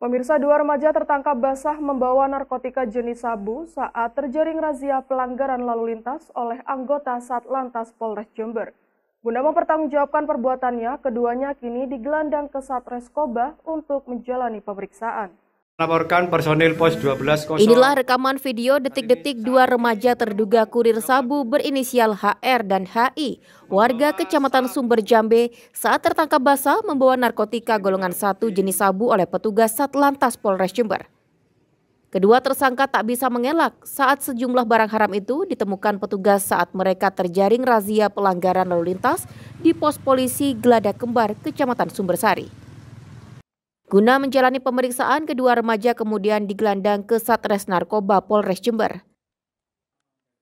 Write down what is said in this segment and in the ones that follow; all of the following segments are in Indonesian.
Pemirsa dua remaja tertangkap basah membawa narkotika jenis sabu saat terjaring razia pelanggaran lalu lintas oleh anggota Satlantas Polres Jember. Guna mempertanggungjawabkan perbuatannya, keduanya kini digelandang ke Satreskoba untuk menjalani pemeriksaan. Laporkan personil pos 12 kosong. Inilah rekaman video detik-detik dua remaja terduga kurir sabu berinisial HR dan HI, warga Kecamatan Sumber Jambe, saat tertangkap basah membawa narkotika golongan satu jenis sabu oleh petugas Satlantas Polres Jember. Kedua tersangka tak bisa mengelak saat sejumlah barang haram itu ditemukan petugas saat mereka terjaring razia pelanggaran lalu lintas di pos polisi Gelada Kembar, Kecamatan Sumbersari. Guna menjalani pemeriksaan, kedua remaja kemudian digelandang ke Satres Narkoba Polres Jember.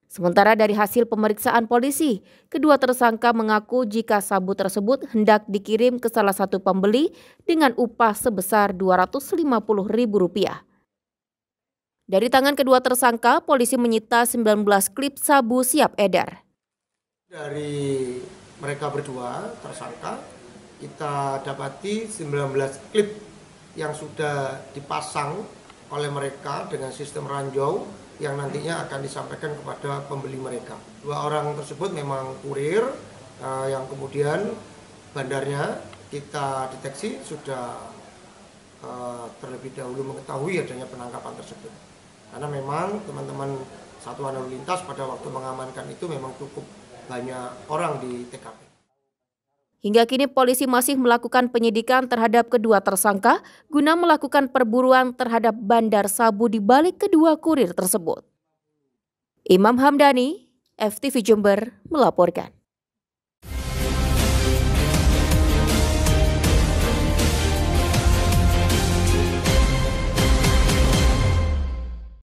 Sementara dari hasil pemeriksaan polisi, kedua tersangka mengaku jika sabu tersebut hendak dikirim ke salah satu pembeli dengan upah sebesar Rp250.000. Dari tangan kedua tersangka, polisi menyita 19 klip sabu siap edar. Dari mereka berdua tersangka, kita dapati 19 klip yang sudah dipasang oleh mereka dengan sistem ranjau yang nantinya akan disampaikan kepada pembeli mereka. Dua orang tersebut memang kurir eh, yang kemudian bandarnya kita deteksi sudah eh, terlebih dahulu mengetahui adanya penangkapan tersebut. Karena memang teman-teman Satuan Lalu Lintas pada waktu mengamankan itu memang cukup banyak orang di TKP. Hingga kini polisi masih melakukan penyidikan terhadap kedua tersangka guna melakukan perburuan terhadap bandar sabu di balik kedua kurir tersebut. Imam Hamdani, FTV Jember melaporkan.